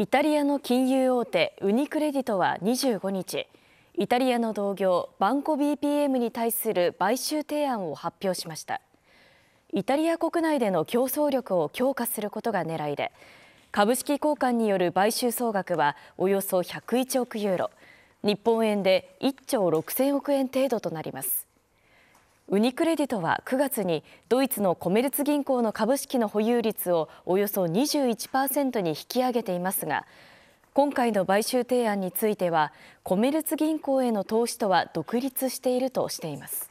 イタリアの金融大手ウニクレディトは25日イタリアの同業バンコ BPM に対する買収提案を発表しましたイタリア国内での競争力を強化することが狙いで株式交換による買収総額はおよそ101億ユーロ日本円で1兆6000億円程度となりますウニクレディトは9月にドイツのコメルツ銀行の株式の保有率をおよそ21%に引き上げていますが今回の買収提案についてはコメルツ銀行への投資とは独立しているとしています。